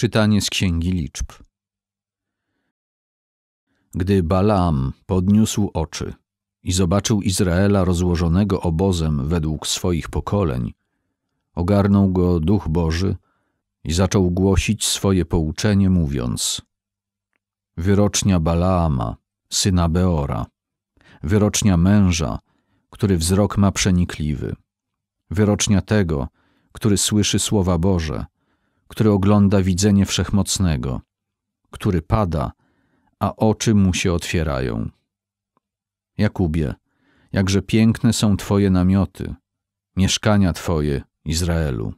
Czytanie z Księgi Liczb. Gdy Balaam podniósł oczy i zobaczył Izraela rozłożonego obozem według swoich pokoleń, ogarnął go Duch Boży i zaczął głosić swoje pouczenie, mówiąc: Wyrocznia Balaama, syna Beora, wyrocznia męża, który wzrok ma przenikliwy, wyrocznia tego, który słyszy słowa Boże który ogląda widzenie wszechmocnego, który pada, a oczy mu się otwierają. Jakubie, jakże piękne są Twoje namioty, mieszkania Twoje, Izraelu.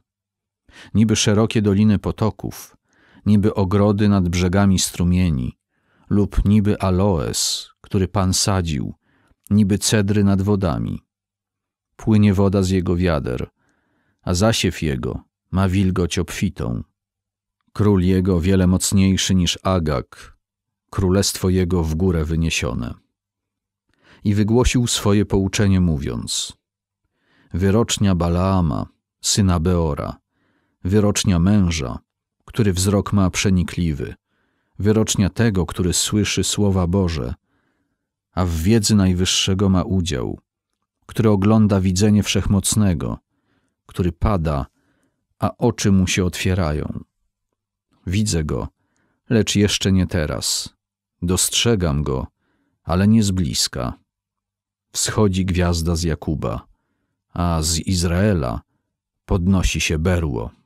Niby szerokie doliny potoków, niby ogrody nad brzegami strumieni, lub niby aloes, który Pan sadził, niby cedry nad wodami. Płynie woda z jego wiader, a zasiew jego ma wilgoć obfitą. Król jego wiele mocniejszy niż Agag, królestwo jego w górę wyniesione. I wygłosił swoje pouczenie mówiąc: Wyrocznia Balaama, syna Beora, wyrocznia męża, który wzrok ma przenikliwy, wyrocznia tego, który słyszy słowa Boże, a w wiedzy Najwyższego ma udział, który ogląda widzenie Wszechmocnego, który pada a oczy mu się otwierają. Widzę go, lecz jeszcze nie teraz. Dostrzegam go, ale nie z bliska. Wschodzi gwiazda z Jakuba, a z Izraela podnosi się berło.